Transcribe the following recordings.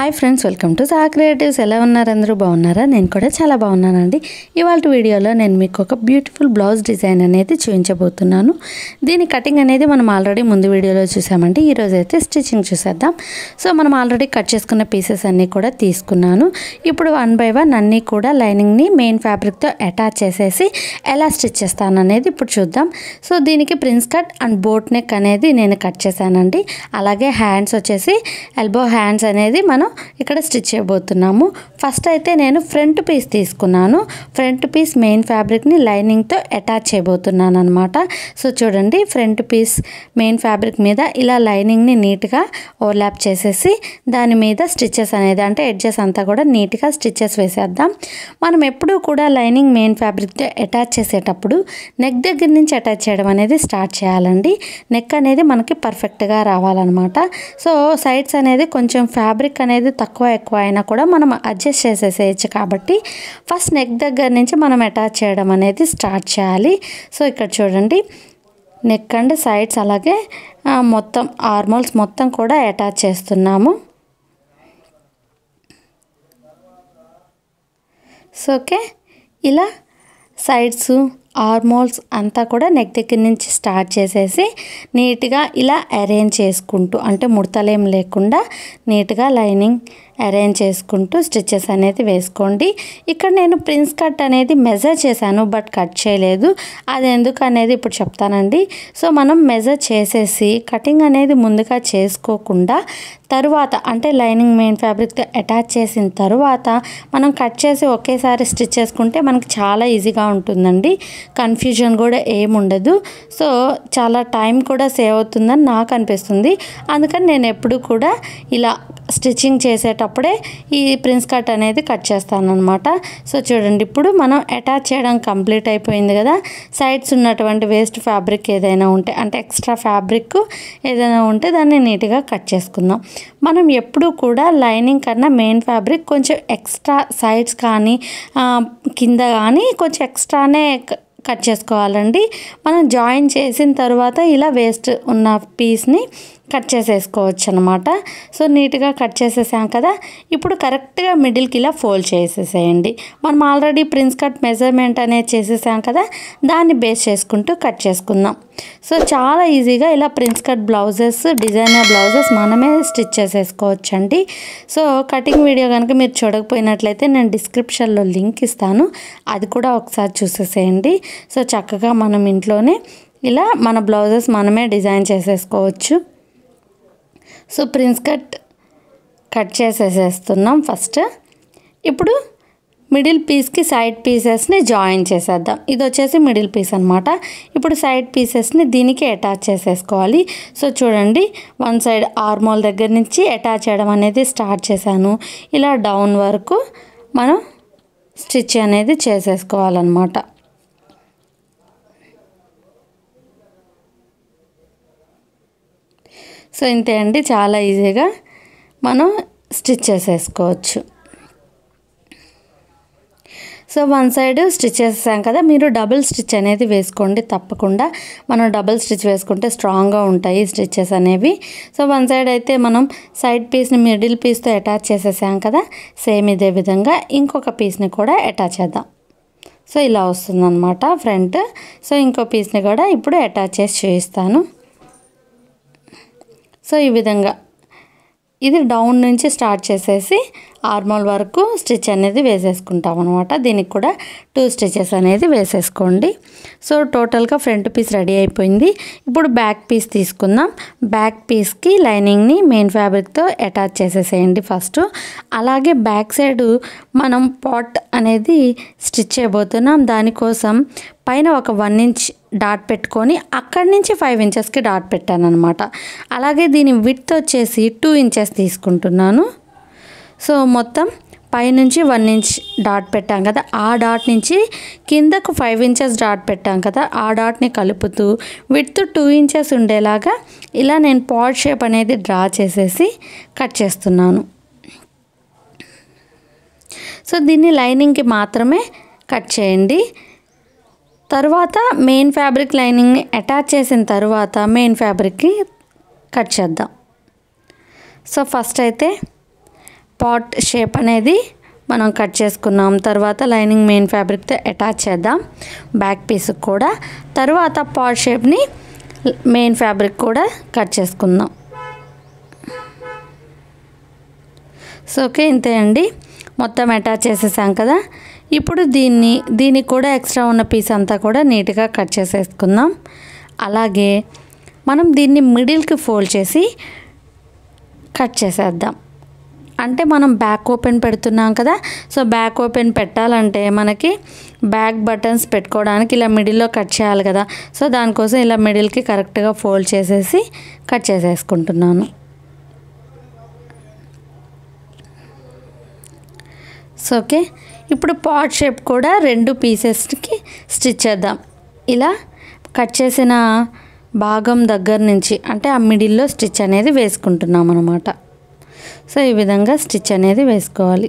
hi friends welcome to సా creatives ఎలా ఉన్నారు అందరూ బాగున్నారా నేను కూడా చాలా బాగున్నానండి ఇవాళ వీడియోలో నేను మీకు ఒక బ్యూటిఫుల్ బ్లౌజ్ డిజైన్ అనేది చూపించబోతున్నాను దీని కటింగ్ అనేది మనం ఆల్రెడీ ముందు వీడియోలో చూసామండి ఈరోజు అయితే స్టిచ్చింగ్ చూసేద్దాం సో మనం ఆల్రెడీ కట్ చేసుకున్న పీసెస్ అన్నీ కూడా తీసుకున్నాను ఇప్పుడు వన్ బై వన్ అన్నీ కూడా లైనింగ్ని మెయిన్ ఫ్యాబ్రిక్తో అటాచ్ చేసేసి ఎలా స్టిచ్ చేస్తాననేది ఇప్పుడు చూద్దాం సో దీనికి prince cut and boat neck అనేది నేను కట్ చేశానండి అలాగే హ్యాండ్స్ వచ్చేసి ఎల్బో హ్యాండ్స్ అనేది మనం ఇక్కడ స్టిచ్ చేయబోతున్నాము ఫస్ట్ అయితే నేను ఫ్రంట్ పీస్ తీసుకున్నాను ఫ్రంట్ పీస్ మెయిన్ ఫ్యాబ్రిక్ని లైనింగ్తో అటాచ్ చేయబోతున్నాను అనమాట సో చూడండి ఫ్రంట్ పీస్ మెయిన్ ఫ్యాబ్రిక్ మీద ఇలా లైనింగ్ని నీట్గా ఓవర్లాప్ చేసేసి దాని మీద స్టిచ్చెస్ అనేది అంటే ఎడ్జెస్ అంతా కూడా నీట్గా స్టిచ్చెస్ వేసేద్దాం మనం ఎప్పుడూ కూడా లైనింగ్ మెయిన్ ఫ్యాబ్రిక్తో అటాచ్ చేసేటప్పుడు నెక్ దగ్గర నుంచి అటాచ్ చేయడం అనేది స్టార్ట్ చేయాలండి నెక్ అనేది మనకి పర్ఫెక్ట్గా రావాలన్నమాట సో సైడ్స్ అనేది కొంచెం ఫ్యాబ్రిక్ అనేది అనేది తక్కువ ఎక్కువ అయినా కూడా మనం అడ్జస్ట్ చేసేసేయచ్చు కాబట్టి ఫస్ట్ నెక్ దగ్గర నుంచి మనం అటాచ్ చేయడం అనేది స్టార్ట్ చేయాలి సో ఇక్కడ చూడండి నెక్ అండ్ సైడ్స్ అలాగే మొత్తం ఆర్మోల్స్ మొత్తం కూడా అటాచ్ చేస్తున్నాము సో ఓకే ఇలా సైడ్స్ ఆర్మోల్స్ అంతా కూడా నెక్ దగ్గర నుంచి స్టార్ట్ చేసేసి నీట్గా ఇలా అరేంజ్ చేసుకుంటూ అంటే ముడతలేం లేకుండా నీట్గా లైనింగ్ అరేంజ్ చేసుకుంటూ స్టిచ్చెస్ అనేది వేసుకోండి ఇక్కడ నేను ప్రిన్స్ కట్ అనేది మెజర్ చేశాను బట్ కట్ చేయలేదు అది ఎందుకు అనేది ఇప్పుడు చెప్తానండి సో మనం మెజర్ చేసేసి కటింగ్ అనేది ముందుగా చేసుకోకుండా తరువాత అంటే లైనింగ్ మెయిన్ ఫ్యాబ్రిక్తో అటాచ్ చేసిన తర్వాత మనం కట్ చేసి ఒకేసారి స్టిచ్ చేసుకుంటే మనకు చాలా ఈజీగా ఉంటుందండి కన్ఫ్యూజన్ కూడా ఏముండదు సో చాలా టైం కూడా సేవ్ అవుతుందని నాకు అనిపిస్తుంది అందుకని నేను ఎప్పుడు కూడా ఇలా స్టిచ్చింగ్ చేసేటప్పుడు అప్పుడే ఈ ప్రిన్స్ కట్ అనేది కట్ చేస్తాను అనమాట సో చూడండి ఇప్పుడు మనం అటాచ్ చేయడం కంప్లీట్ అయిపోయింది కదా సైడ్స్ ఉన్నటువంటి వేస్ట్ ఫ్యాబ్రిక్ ఏదైనా ఉంటే అంటే ఎక్స్ట్రా ఫ్యాబ్రిక్ ఏదైనా ఉంటే దాన్ని నీట్గా కట్ చేసుకుందాం మనం ఎప్పుడూ కూడా లైనింగ్ కన్నా మెయిన్ ఫ్యాబ్రిక్ కొంచెం ఎక్స్ట్రా సైడ్స్ కానీ కింద కానీ కొంచెం ఎక్స్ట్రానే కట్ చేసుకోవాలండి మనం జాయిన్ చేసిన తర్వాత ఇలా వేస్ట్ ఉన్న పీస్ని కట్ చేసేసుకోవచ్చు అనమాట సో నీట్గా కట్ చేసేసాం కదా ఇప్పుడు కరెక్ట్గా మిడిల్కి ఇలా ఫోల్డ్ చేసేసేయండి మనం ఆల్రెడీ ప్రిన్స్ కట్ మెజర్మెంట్ అనేది చేసేసాం కదా దాన్ని బేస్ చేసుకుంటూ కట్ చేసుకుందాం సో చాలా ఈజీగా ఇలా prince cut blouses designer blouses మనమే స్టిచ్ చేసేసుకోవచ్చు అండి సో కటింగ్ వీడియో కనుక మీరు చూడకపోయినట్లయితే నేను డిస్క్రిప్షన్లో లింక్ ఇస్తాను అది కూడా ఒకసారి చూసేసేయండి సో చక్కగా మనం ఇంట్లోనే ఇలా మన బ్లౌజెస్ మనమే డిజైన్ చేసేసుకోవచ్చు సో ప్రిన్స్ కట్ కట్ చేసేసేస్తున్నాం ఫస్ట్ ఇప్పుడు మిడిల్ పీస్కి సైడ్ పీసెస్ని జాయిన్ చేసేద్దాం ఇది వచ్చేసి మిడిల్ పీస్ అనమాట ఇప్పుడు సైడ్ పీసెస్ని దీనికి అటాచ్ చేసేసుకోవాలి సో చూడండి వన్ సైడ్ ఆర్మోల్ దగ్గర నుంచి అటాచ్ చేయడం అనేది స్టార్ట్ చేశాను ఇలా డౌన్ వరకు మనం స్టిచ్ అనేది చేసేసుకోవాలన్నమాట సో ఇంతే అండి చాలా ఈజీగా మనం స్టిచ్ చేసేసుకోవచ్చు సో వన్ సైడ్ స్టిచ్ చేసేసాం కదా మీరు డబుల్ స్టిచ్ అనేది వేసుకోండి తప్పకుండా మనం డబుల్ స్టిచ్ వేసుకుంటే స్ట్రాంగ్గా ఉంటాయి స్టిచ్చెస్ అనేవి సో వన్ సైడ్ అయితే మనం సైడ్ పీస్ని మిడిల్ పీస్తో అటాచ్ చేసేసాం కదా సేమ్ ఇదే విధంగా ఇంకొక పీస్ని కూడా అటాచ్ చేద్దాం సో ఇలా వస్తుందన్నమాట ఫ్రంట్ సో ఇంకో పీస్ని కూడా ఇప్పుడు అటాచ్ చేసి చూపిస్తాను సో ఈ విధంగా ఇది డౌన్ నుంచి స్టార్ట్ చేసేసి ఆర్మోల్ వరకు స్టిచ్ అనేది వేసేసుకుంటాం అనమాట దీనికి కూడా టూ స్టిచెస్ అనేది వేసేసుకోండి సో టోటల్గా ఫ్రంట్ పీస్ రెడీ అయిపోయింది ఇప్పుడు బ్యాక్ పీస్ తీసుకుందాం బ్యాక్ పీస్కి లైనింగ్ని మెయిన్ ఫ్యాబ్రిక్తో అటాచ్ చేసేసేయండి ఫస్ట్ అలాగే బ్యాక్ సైడ్ మనం పాట్ అనేది స్టిచ్ చేయబోతున్నాం దానికోసం పైన ఒక వన్ ఇంచ్ డాట్ పెట్టుకొని అక్కడి నుంచి ఫైవ్ ఇంచెస్కి డాట్ పెట్టాను అనమాట అలాగే దీని విత్ వచ్చేసి టూ ఇంచెస్ తీసుకుంటున్నాను సో మొత్తం పైనుంచి వన్ ఇంచ్ డాట్ పెట్టాం కదా ఆ డాట్ నుంచి కిందకు ఫైవ్ ఇంచెస్ డాట్ పెట్టాం కదా ఆ డాట్ని కలుపుతూ విత్ టూ ఇంచెస్ ఉండేలాగా ఇలా నేను పాట్ షేప్ అనేది డ్రా చేసేసి కట్ చేస్తున్నాను సో దీన్ని లైనింగ్కి మాత్రమే కట్ చేయండి తర్వాత మెయిన్ ఫ్యాబ్రిక్ లైనింగ్ని అటాచ్ చేసిన తర్వాత మెయిన్ ఫ్యాబ్రిక్కి కట్ చేద్దాం సో ఫస్ట్ అయితే పాట్ షేప్ అనేది మనం కట్ చేసుకున్నాం తర్వాత లైనింగ్ మెయిన్ ఫ్యాబ్రిక్తో అటాచ్ చేద్దాం బ్యాక్ పీస్కి కూడా తర్వాత పాట్ షేప్ని మెయిన్ ఫ్యాబ్రిక్ కూడా కట్ చేసుకుందాం సో ఓకే ఇంతే అండి మొత్తం అటాచ్ చేసేసాం కదా ఇప్పుడు దీన్ని దీనికి కూడా ఎక్స్ట్రా ఉన్న పీస్ అంతా కూడా నీట్గా కట్ చేసేసుకుందాం అలాగే మనం దీన్ని మిడిల్కి ఫోల్డ్ చేసి కట్ చేసేద్దాం అంటే మనం బ్యాక్ ఓపెన్ పెడుతున్నాం కదా సో బ్యాక్ ఓపెన్ పెట్టాలంటే మనకి బ్యాక్ బటన్స్ పెట్టుకోవడానికి ఇలా మిడిల్లో కట్ చేయాలి కదా సో దానికోసం ఇలా మిడిల్కి కరెక్ట్గా ఫోల్డ్ చేసేసి కట్ చేసేసుకుంటున్నాను సో ఓకే ఇప్పుడు పాట్ షేప్ కూడా రెండు పీసెస్కి స్టిచ్ చేద్దాం ఇలా కట్ చేసిన భాగం దగ్గర నుంచి అంటే ఆ మిడిల్లో స్టిచ్ అనేది వేసుకుంటున్నాం అనమాట సో ఈ విధంగా స్టిచ్ అనేది వేసుకోవాలి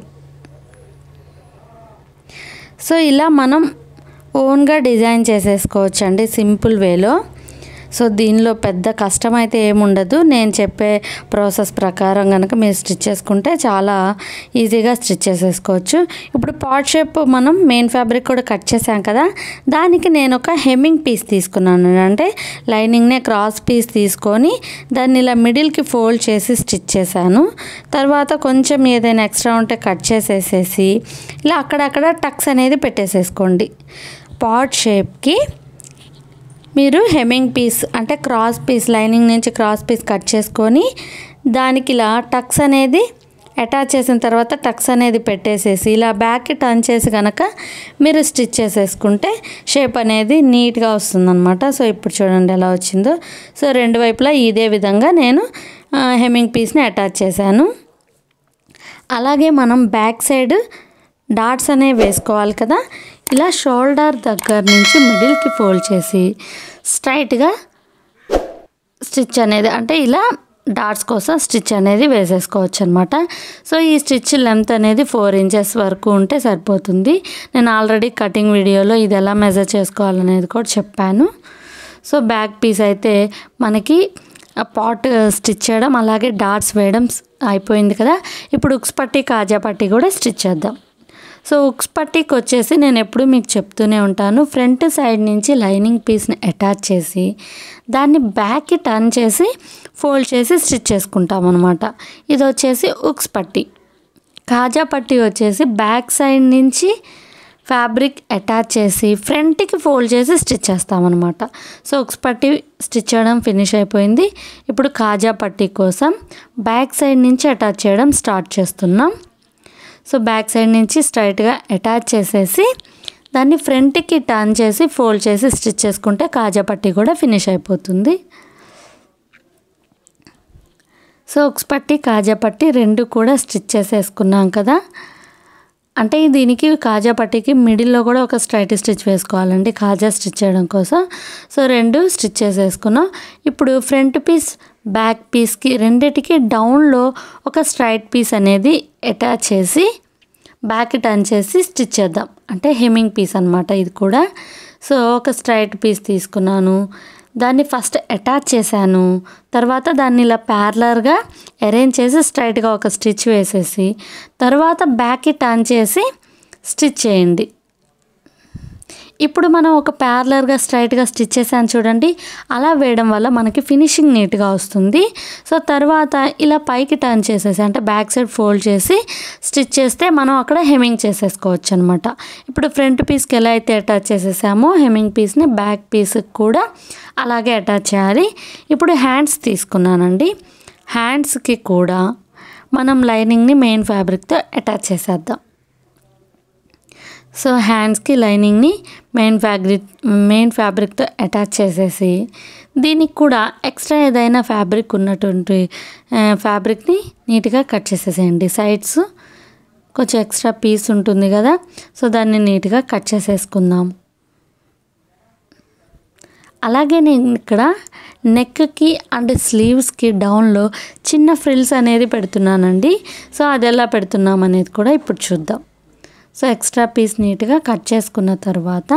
సో ఇలా మనం ఓన్గా డిజైన్ చేసేసుకోవచ్చు అండి సింపుల్ వేలో సో దీనిలో పెద్ద కష్టం అయితే ఏముండదు నేను చెప్పే ప్రాసెస్ ప్రకారం కనుక మీరు స్టిచ్ చేసుకుంటే చాలా ఈజీగా స్టిచ్ చేసేసుకోవచ్చు ఇప్పుడు పాట్ షేప్ మనం మెయిన్ ఫ్యాబ్రిక్ కూడా కట్ చేసాం కదా దానికి నేను ఒక హెమ్మింగ్ పీస్ తీసుకున్నాను అంటే లైనింగ్నే క్రాస్ పీస్ తీసుకొని దాన్ని ఇలా మిడిల్కి ఫోల్డ్ చేసి స్టిచ్ చేశాను తర్వాత కొంచెం ఏదైనా ఎక్స్ట్రా ఉంటే కట్ చేసేసేసి ఇలా అక్కడక్కడ టక్స్ అనేది పెట్టేసేసుకోండి పాట్ షేప్కి మీరు హెమ్మింగ్ పీస్ అంటే క్రాస్ పీస్ లైనింగ్ నుంచి క్రాస్ పీస్ కట్ చేసుకొని దానికి ఇలా టక్స్ అనేది అటాచ్ చేసిన తర్వాత టక్స్ అనేది పెట్టేసేసి ఇలా బ్యాక్ టర్న్ చేసి కనుక మీరు స్టిచ్ చేసేసుకుంటే షేప్ అనేది నీట్గా వస్తుందన్నమాట సో ఇప్పుడు చూడండి ఎలా వచ్చిందో సో రెండు వైపులా ఇదే విధంగా నేను హెమ్మింగ్ పీస్ని అటాచ్ చేశాను అలాగే మనం బ్యాక్ సైడ్ డాట్స్ అనేవి వేసుకోవాలి కదా ఇలా షోల్డర్ దగ్గర నుంచి మిడిల్కి ఫోల్డ్ చేసి స్ట్రైట్గా స్టిచ్ అనేది అంటే ఇలా డాట్స్ కోసం స్టిచ్ అనేది వేసేసుకోవచ్చు అనమాట సో ఈ స్టిచ్ లెంత్ అనేది ఫోర్ ఇంచెస్ వరకు ఉంటే సరిపోతుంది నేను ఆల్రెడీ కటింగ్ వీడియోలో ఇది ఎలా మెజర్ చేసుకోవాలనేది కూడా చెప్పాను సో బ్యాక్ పీస్ అయితే మనకి పాట్ స్టిచ్ చేయడం అలాగే డాట్స్ వేయడం అయిపోయింది కదా ఇప్పుడు ఉక్స్ పట్టి కాజా పట్టి కూడా స్టిచ్ చేద్దాం సో ఉక్స్ పట్టీకి వచ్చేసి నేను ఎప్పుడు మీకు చెప్తూనే ఉంటాను ఫ్రంట్ సైడ్ నుంచి లైనింగ్ పీస్ని అటాచ్ చేసి దాన్ని బ్యాక్కి టర్న్ చేసి ఫోల్డ్ చేసి స్టిచ్ చేసుకుంటాం అనమాట ఇది వచ్చేసి ఉక్స్ పట్టి కాజా పట్టి వచ్చేసి బ్యాక్ సైడ్ నుంచి ఫ్యాబ్రిక్ అటాచ్ చేసి ఫ్రంట్కి ఫోల్డ్ చేసి స్టిచ్ చేస్తామన్నమాట సో ఉక్స్ పట్టి స్టిచ్ చేయడం ఫినిష్ అయిపోయింది ఇప్పుడు కాజా పట్టి కోసం బ్యాక్ సైడ్ నుంచి అటాచ్ చేయడం స్టార్ట్ చేస్తున్నాం సో బ్యాక్ సైడ్ నుంచి స్ట్రైట్గా అటాచ్ చేసేసి దాన్ని ఫ్రంట్కి టర్న్ చేసి ఫోల్డ్ చేసి స్టిచ్ చేసుకుంటే కాజా పట్టి కూడా ఫినిష్ అయిపోతుంది సో ఉక్స్ పట్టి కాజా పట్టి రెండు కూడా స్టిచ్ చేసేసుకున్నాం కదా అంటే దీనికి కాజా పట్టికి మిడిల్లో కూడా ఒక స్ట్రైట్ స్టిచ్ వేసుకోవాలండి కాజా స్టిచ్ చేయడం కోసం సో రెండు స్టిచ్ చేసేసుకున్నాం ఇప్పుడు ఫ్రంట్ పీస్ బ్యాక్ పీస్కి రెండిటికి డౌన్లో ఒక స్ట్రైట్ పీస్ అనేది అటాచ్ చేసి బ్యాక్ టర్న్ చేసి స్టిచ్ చేద్దాం అంటే హెమ్మింగ్ పీస్ అనమాట ఇది కూడా సో ఒక స్ట్రైట్ పీస్ తీసుకున్నాను దాన్ని ఫస్ట్ అటాచ్ చేశాను తర్వాత దాన్ని ఇలా ప్యారలర్గా అరేంజ్ చేసి స్ట్రైట్గా ఒక స్టిచ్ వేసేసి తర్వాత బ్యాక్కి టర్న్ చేసి స్టిచ్ చేయండి ఇప్పుడు మనం ఒక ప్యారలర్గా స్ట్రైట్గా స్టిచ్ చేసాను చూడండి అలా వేయడం వల్ల మనకి ఫినిషింగ్ నీట్గా వస్తుంది సో తర్వాత ఇలా పైకి టర్న్ చేసేసి అంటే బ్యాక్ సైడ్ ఫోల్డ్ చేసి స్టిచ్ చేస్తే మనం అక్కడ హెమింగ్ చేసేసుకోవచ్చు అనమాట ఇప్పుడు ఫ్రంట్ పీస్కి ఎలా అయితే అటాచ్ చేసేసామో హెమింగ్ పీస్ని బ్యాక్ పీస్కి కూడా అలాగే అటాచ్ చేయాలి ఇప్పుడు హ్యాండ్స్ తీసుకున్నానండి హ్యాండ్స్కి కూడా మనం లైనింగ్ని మెయిన్ ఫ్యాబ్రిక్తో అటాచ్ చేసేద్దాం సో హ్యాండ్స్కి లైనింగ్ని మెయిన్ ఫ్యాబ్రిక్ మెయిన్ ఫ్యాబ్రిక్తో అటాచ్ చేసేసి దీనికి కూడా ఎక్స్ట్రా ఏదైనా ఫ్యాబ్రిక్ ఉన్నటువంటి ఫ్యాబ్రిక్ని నీట్గా కట్ చేసేసేయండి సైడ్స్ కొంచెం ఎక్స్ట్రా పీస్ ఉంటుంది కదా సో దాన్ని నీట్గా కట్ చేసేసుకుందాం అలాగే నేను ఇక్కడ నెక్కి అండ్ స్లీవ్స్కి డౌన్లో చిన్న ఫ్రిల్స్ అనేది పెడుతున్నానండి సో అది ఎలా పెడుతున్నాం అనేది కూడా ఇప్పుడు చూద్దాం సో ఎక్స్ట్రా పీస్ నీట్గా కట్ చేసుకున్న తర్వాత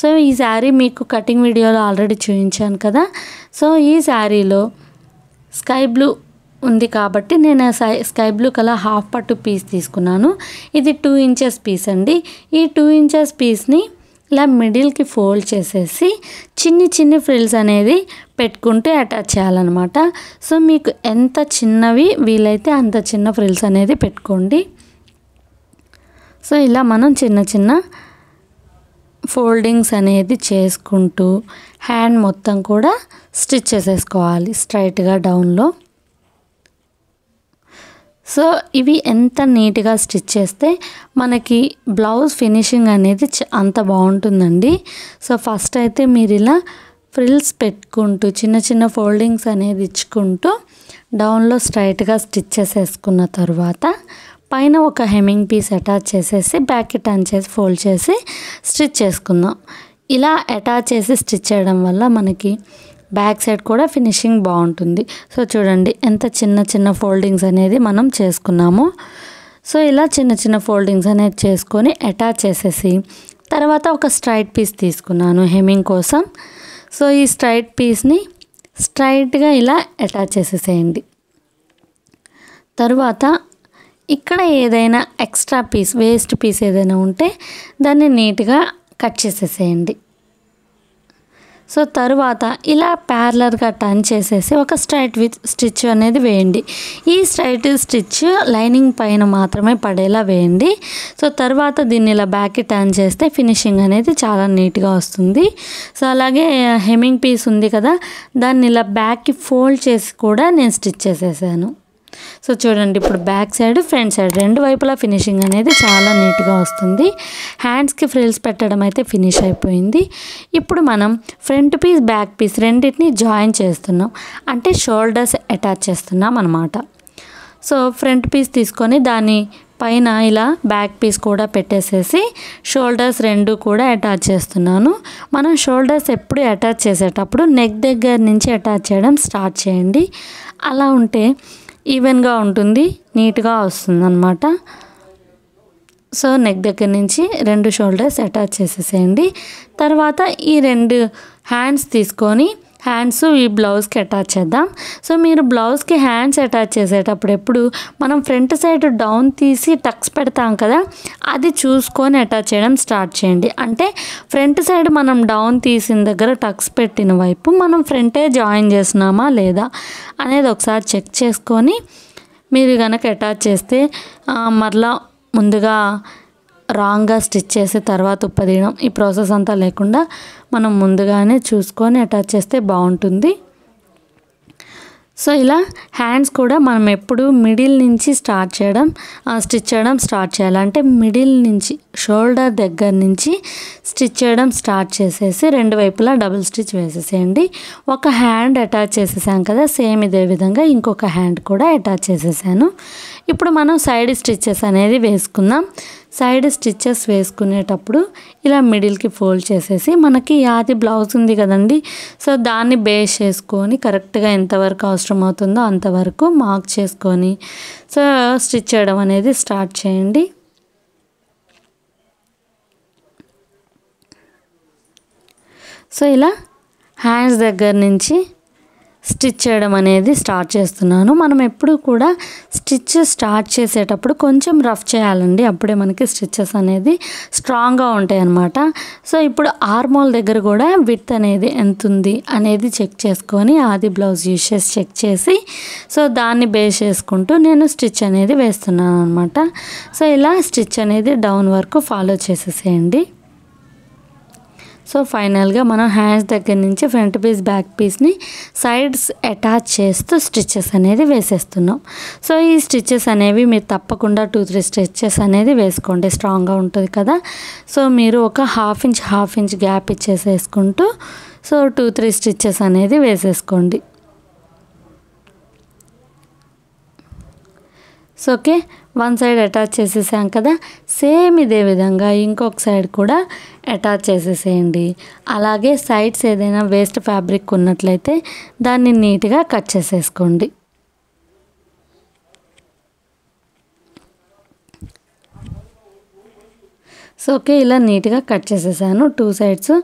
సో ఈ శారీ మీకు కటింగ్ వీడియోలో ఆల్రెడీ చూపించాను కదా సో ఈ శారీలో స్కై బ్లూ ఉంది కాబట్టి నేను స్కై బ్లూ కలర్ హాఫ్ పట్టు పీస్ తీసుకున్నాను ఇది టూ ఇంచెస్ పీస్ అండి ఈ టూ ఇంచెస్ పీస్ని ఇలా మిడిల్కి ఫోల్డ్ చేసేసి చిన్ని చిన్ని ఫ్రిల్స్ అనేది పెట్టుకుంటూ అటాచ్ చేయాలన్నమాట సో మీకు ఎంత చిన్నవి వీలైతే అంత చిన్న ఫ్రిల్స్ అనేది పెట్టుకోండి సో ఇలా మనం చిన్న చిన్న ఫోల్డింగ్స్ అనేది చేసుకుంటూ హ్యాండ్ మొత్తం కూడా స్టిచ్ చేసేసుకోవాలి స్ట్రైట్గా డౌన్లో సో ఇవి ఎంత నీట్గా స్టిచ్ చేస్తే మనకి బ్లౌజ్ ఫినిషింగ్ అనేది అంత బాగుంటుందండి సో ఫస్ట్ అయితే మీరు ఇలా ఫ్రిల్స్ పెట్టుకుంటూ చిన్న చిన్న ఫోల్డింగ్స్ అనేది ఇచ్చుకుంటూ డౌన్లో స్ట్రైట్గా స్టిచ్ చేసేసుకున్న తర్వాత పైన ఒక హెమ్మింగ్ పీస్ అటాచ్ చేసేసి బ్యాక్ టర్న్ చేసి ఫోల్డ్ చేసి స్టిచ్ చేసుకుందాం ఇలా అటాచ్ చేసి స్టిచ్ చేయడం వల్ల మనకి బ్యాక్ సైడ్ కూడా ఫినిషింగ్ బాగుంటుంది సో చూడండి ఎంత చిన్న చిన్న ఫోల్డింగ్స్ అనేది మనం చేసుకున్నాము సో ఇలా చిన్న చిన్న ఫోల్డింగ్స్ అనేది చేసుకొని అటాచ్ చేసేసి తర్వాత ఒక స్ట్రైట్ పీస్ తీసుకున్నాను హెమ్మింగ్ కోసం సో ఈ స్ట్రైట్ పీస్ని స్ట్రైట్గా ఇలా అటాచ్ చేసేసేయండి తర్వాత ఇక్కడ ఏదైనా ఎక్స్ట్రా పీస్ వేస్ట్ పీస్ ఏదైనా ఉంటే దాన్ని నీట్గా కట్ చేసేసేయండి సో తరువాత ఇలా ప్యారలర్గా టర్న్ చేసేసి ఒక స్ట్రైట్ విత్ స్టిచ్ అనేది వేయండి ఈ స్ట్రైట్ స్టిచ్ లైనింగ్ పైన మాత్రమే పడేలా వేయండి సో తర్వాత దీన్ని ఇలా బ్యాక్కి టర్న్ చేస్తే ఫినిషింగ్ అనేది చాలా నీట్గా వస్తుంది సో అలాగే హెమ్మింగ్ పీస్ ఉంది కదా దాన్ని ఇలా బ్యాక్కి ఫోల్డ్ చేసి కూడా నేను స్టిచ్ చేసేసాను సో చూడండి ఇప్పుడు బ్యాక్ సైడ్ ఫ్రంట్ సైడ్ రెండు వైపులా ఫినిషింగ్ అనేది చాలా నీట్గా వస్తుంది హ్యాండ్స్కి ఫ్రిల్స్ పెట్టడం అయితే ఫినిష్ అయిపోయింది ఇప్పుడు మనం ఫ్రంట్ పీస్ బ్యాక్ పీస్ రెండింటిని జాయిన్ చేస్తున్నాం అంటే షోల్డర్స్ అటాచ్ చేస్తున్నాం అనమాట సో ఫ్రంట్ పీస్ తీసుకొని దాని పైన ఇలా బ్యాక్ పీస్ కూడా పెట్టేసేసి షోల్డర్స్ రెండు కూడా అటాచ్ చేస్తున్నాను మనం షోల్డర్స్ ఎప్పుడు అటాచ్ చేసేటప్పుడు నెక్ దగ్గర నుంచి అటాచ్ చేయడం స్టార్ట్ చేయండి అలా ఉంటే ఈవెన్గా ఉంటుంది నీట్గా వస్తుంది అనమాట సో నెక్ దగ్గర నుంచి రెండు షోల్డర్స్ అటాచ్ చేసేసేయండి తర్వాత ఈ రెండు హ్యాండ్స్ తీసుకొని హ్యాండ్స్ ఈ బ్లౌజ్కి అటాచ్ చేద్దాం సో మీరు బ్లౌజ్కి హ్యాండ్స్ అటాచ్ చేసేటప్పుడు ఎప్పుడు మనం ఫ్రంట్ సైడ్ డౌన్ తీసి టక్స్ పెడతాం కదా అది చూసుకొని అటాచ్ చేయడం స్టార్ట్ చేయండి అంటే ఫ్రంట్ సైడ్ మనం డౌన్ తీసిన దగ్గర టక్స్ పెట్టిన వైపు మనం ఫ్రంటే జాయిన్ చేసినామా లేదా అనేది ఒకసారి చెక్ చేసుకొని మీరు కనుక అటాచ్ చేస్తే మరలా ముందుగా రాంగ్గా స్టిచ్ చేసి తర్వాత ఉప్పదీయడం ఈ ప్రాసెస్ అంతా లేకుండా మనం ముందుగానే చూసుకొని అటాచ్ చేస్తే బాగుంటుంది సో ఇలా హ్యాండ్స్ కూడా మనం ఎప్పుడు మిడిల్ నుంచి స్టార్ట్ చేయడం స్టిచ్ చేయడం స్టార్ట్ చేయాలి అంటే మిడిల్ నుంచి షోల్డర్ దగ్గర నుంచి స్టిచ్ చేయడం స్టార్ట్ చేసేసి రెండు వైపులా డబుల్ స్టిచ్ వేసేసేయండి ఒక హ్యాండ్ అటాచ్ చేసేసాం కదా సేమ్ ఇదే విధంగా ఇంకొక హ్యాండ్ కూడా అటాచ్ చేసేసాను ఇప్పుడు మనం సైడ్ స్టిచ్చెస్ అనేది వేసుకుందాం సైడ్ స్టిచ్చెస్ వేసుకునేటప్పుడు ఇలా మిడిల్కి ఫోల్డ్ చేసేసి మనకి యాది బ్లౌజ్ ఉంది కదండి సో దాన్ని బేస్ చేసుకొని కరెక్ట్గా ఎంతవరకు అవసరం అవుతుందో అంతవరకు మార్క్ చేసుకొని సో స్టిచ్ చేయడం అనేది స్టార్ట్ చేయండి సో ఇలా హ్యాండ్స్ దగ్గర నుంచి స్టిచ్ చేయడం అనేది స్టార్ట్ చేస్తున్నాను మనం ఎప్పుడు కూడా స్టిచ్ స్టార్ట్ చేసేటప్పుడు కొంచెం రఫ్ చేయాలండి అప్పుడే మనకి స్టిచ్చెస్ అనేది స్ట్రాంగ్గా ఉంటాయి అన్నమాట సో ఇప్పుడు ఆర్మోల్ దగ్గర కూడా విత్ అనేది ఎంత ఉంది అనేది చెక్ చేసుకొని ఆది బ్లౌజ్ యూస్ చేసి చెక్ చేసి సో దాన్ని బేస్ చేసుకుంటూ నేను స్టిచ్ అనేది వేస్తున్నాను అనమాట సో ఇలా స్టిచ్ అనేది డౌన్ వరకు ఫాలో చేసేసేయండి సో ఫైనల్గా మనం హ్యాండ్స్ దగ్గర నుంచి ఫ్రంట్ పీస్ బ్యాక్ పీస్ని సైడ్స్ అటాచ్ చేస్తూ స్టిచ్చెస్ అనేది వేసేస్తున్నాం సో ఈ స్టిచ్చెస్ అనేవి మీరు తప్పకుండా టూ త్రీ స్టిచ్చెస్ అనేది వేసుకోండి స్ట్రాంగ్గా ఉంటుంది కదా సో మీరు ఒక half inch half inch gap ఇచ్చేసేసుకుంటూ సో టూ త్రీ స్టిచ్చెస్ అనేది వేసేసుకోండి so okay one side attach చేసేసాం కదా సేమ్ ఇదే విధంగా ఇంకొక సైడ్ కూడా అటాచ్ చేసేసేయండి అలాగే సైడ్స్ ఏదైనా వేస్ట్ ఫ్యాబ్రిక్ ఉన్నట్లయితే దాన్ని నీట్గా కట్ చేసేసుకోండి సో ఓకే ఇలా నీట్గా కట్ చేసేసాను టూ సైడ్స్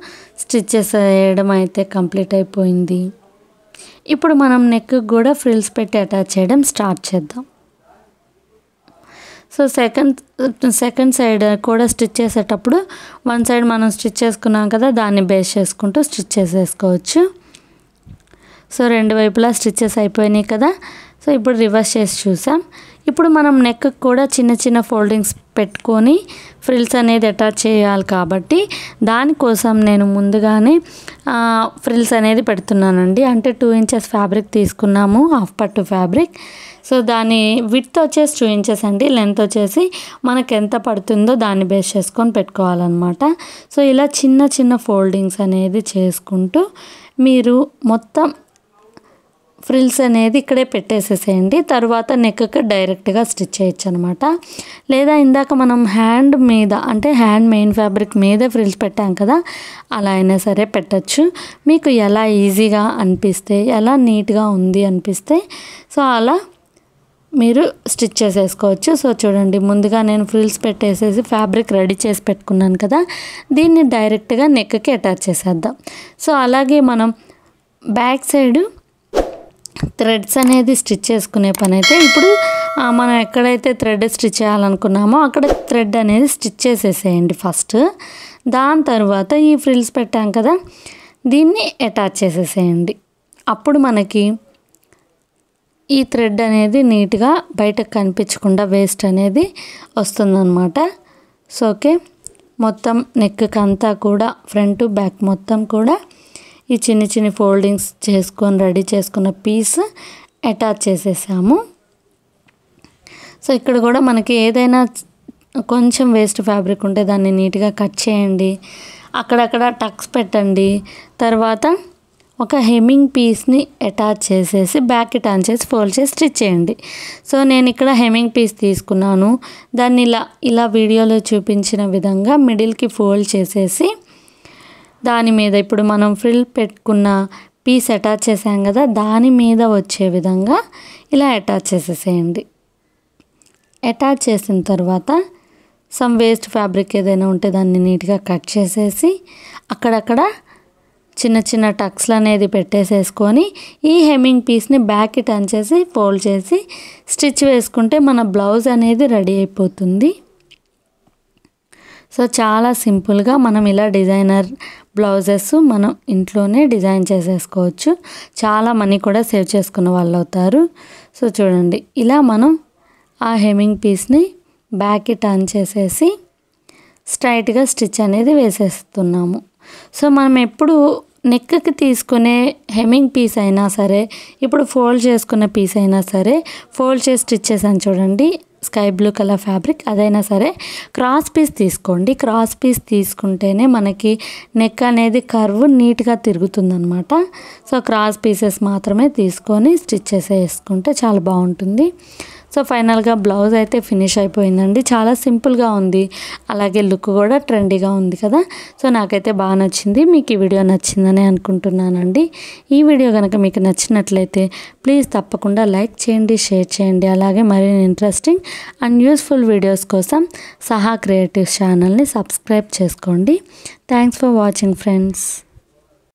స్టిచ్ చేసేయడం అయితే కంప్లీట్ అయిపోయింది ఇప్పుడు మనం నెక్ కూడా ఫ్రిల్స్ పెట్టి అటాచ్ చేయడం స్టార్ట్ చేద్దాం సో సెకండ్ సెకండ్ సైడ్ కూడా స్టిచ్ చేసేటప్పుడు వన్ సైడ్ మనం స్టిచ్ చేసుకున్నాం కదా దాన్ని బేస్ చేసుకుంటూ స్టిచ్ చేసేసుకోవచ్చు సో రెండు వైపులా స్టిచ్చెస్ అయిపోయినాయి కదా సో ఇప్పుడు రివర్స్ చేసి చూసాం ఇప్పుడు మనం నెక్ కూడా చిన్న చిన్న ఫోల్డింగ్స్ పెట్టుకొని ఫ్రిల్స్ అనేది అటాచ్ చేయాలి కాబట్టి దానికోసం నేను ముందుగానే ఫ్రిల్స్ అనేది పెడుతున్నానండి అంటే టూ ఇంచెస్ ఫ్యాబ్రిక్ తీసుకున్నాము హాఫ్ పట్టు ఫ్యాబ్రిక్ సో దాని విడ్త్ వచ్చేసి టూ ఇంచెస్ అండి లెంత్ వచ్చేసి మనకు ఎంత పడుతుందో దాన్ని బేస్ చేసుకొని పెట్టుకోవాలన్నమాట సో ఇలా చిన్న చిన్న ఫోల్డింగ్స్ అనేది చేసుకుంటూ మీరు మొత్తం ఫ్రిల్స్ అనేది ఇక్కడే పెట్టేసేసేయండి తర్వాత నెక్కి డైరెక్ట్గా స్టిచ్ చేయొచ్చు అనమాట లేదా ఇందాక మనం హ్యాండ్ మీద అంటే హ్యాండ్ మెయిన్ ఫ్యాబ్రిక్ మీదే ఫ్రిల్స్ పెట్టాం కదా అలా అయినా సరే పెట్టచ్చు మీకు ఎలా ఈజీగా అనిపిస్తే ఎలా నీట్గా ఉంది అనిపిస్తే సో అలా మీరు స్టిచ్ చేసేసుకోవచ్చు సో చూడండి ముందుగా నేను ఫ్రిల్స్ పెట్టేసేసి ఫ్యాబ్రిక్ రెడీ చేసి పెట్టుకున్నాను కదా దీన్ని డైరెక్ట్గా నెక్కి అటాచ్ చేసేద్దాం సో అలాగే మనం బ్యాక్ సైడ్ థ్రెడ్స్ అనేది స్టిచ్ చేసుకునే పని అయితే ఇప్పుడు మనం ఎక్కడైతే థ్రెడ్ స్టిచ్ చేయాలనుకున్నామో అక్కడ థ్రెడ్ అనేది స్టిచ్ చేసేసేయండి ఫస్ట్ దాని తర్వాత ఈ ఫ్రిల్స్ పెట్టాం కదా దీన్ని అటాచ్ చేసేసేయండి అప్పుడు మనకి ఈ థ్రెడ్ అనేది నీట్గా బయటకు కనిపించకుండా వేస్ట్ అనేది వస్తుందన్నమాట సో ఓకే మొత్తం నెక్కి అంతా కూడా ఫ్రంట్ బ్యాక్ మొత్తం కూడా ఈ చిన్ని చిన్ని ఫోల్డింగ్స్ చేసుకొని రెడీ చేసుకున్న పీస్ అటాచ్ చేసేసాము సో ఇక్కడ కూడా మనకి ఏదైనా కొంచెం వేస్ట్ ఫ్యాబ్రిక్ ఉంటే దాన్ని నీట్గా కట్ చేయండి అక్కడక్కడ టక్స్ పెట్టండి తర్వాత ఒక హెమ్మింగ్ పీస్ని అటాచ్ చేసేసి బ్యాక్ టర్న్ చేసి ఫోల్డ్ చేసి స్టిచ్ చేయండి సో నేను ఇక్కడ హెమ్మింగ్ పీస్ తీసుకున్నాను దాన్ని ఇలా ఇలా వీడియోలో చూపించిన విధంగా మిడిల్కి ఫోల్డ్ చేసేసి దాని మీద ఇప్పుడు మనం ఫ్రిల్ పెట్టుకున్న పీస్ అటాచ్ చేసాం కదా దాని మీద వచ్చే విధంగా ఇలా అటాచ్ చేసేసేయండి అటాచ్ చేసిన తర్వాత సమ్ వేస్ట్ ఫ్యాబ్రిక్ ఏదైనా ఉంటే దాన్ని నీట్గా కట్ చేసేసి అక్కడక్కడ చిన్న చిన్న టక్స్లు అనేది పెట్టేసేసుకొని ఈ హెమ్మింగ్ పీస్ని బ్యాక్ టర్న్ చేసి ఫోల్డ్ చేసి స్టిచ్ వేసుకుంటే మన బ్లౌజ్ అనేది రెడీ అయిపోతుంది సో చాలా సింపుల్గా మనం ఇలా డిజైనర్ బ్లౌజెస్ మనం ఇంట్లోనే డిజైన్ చేసేసుకోవచ్చు చాలా మనీ కూడా సేవ్ చేసుకున్న వాళ్ళు అవుతారు సో చూడండి ఇలా మనం ఆ హెమ్మింగ్ పీస్ని బ్యాక్ టర్న్ చేసేసి స్ట్రైట్గా స్టిచ్ అనేది వేసేస్తున్నాము సో మనం ఎప్పుడు నెక్కి తీసుకునే హెమ్మింగ్ పీస్ అయినా సరే ఇప్పుడు ఫోల్డ్ చేసుకున్న పీస్ అయినా సరే ఫోల్డ్ చేసి స్టిచ్ చేశాను చూడండి స్కై బ్లూ కలర్ ఫ్యాబ్రిక్ అదైనా సరే క్రాస్ పీస్ తీసుకోండి క్రాస్ పీస్ తీసుకుంటేనే మనకి నెక్ అనేది కర్వ్ నీట్గా తిరుగుతుందనమాట సో క్రాస్ పీసెస్ మాత్రమే తీసుకొని స్టిచ్ చేసేసుకుంటే చాలా బాగుంటుంది సో ఫైనల్గా బ్లౌజ్ అయితే ఫినిష్ అయిపోయిందండి చాలా సింపుల్గా ఉంది అలాగే లుక్ కూడా ట్రెండీగా ఉంది కదా సో నాకైతే బాగా నచ్చింది మీకు ఈ వీడియో నచ్చిందని అనుకుంటున్నానండి ఈ వీడియో కనుక మీకు నచ్చినట్లయితే ప్లీజ్ తప్పకుండా లైక్ చేయండి షేర్ చేయండి అలాగే మరిన్ని ఇంట్రెస్టింగ్ అండ్ యూస్ఫుల్ వీడియోస్ కోసం సహా క్రియేటివ్ ఛానల్ని సబ్స్క్రైబ్ చేసుకోండి థ్యాంక్స్ ఫర్ వాచింగ్ ఫ్రెండ్స్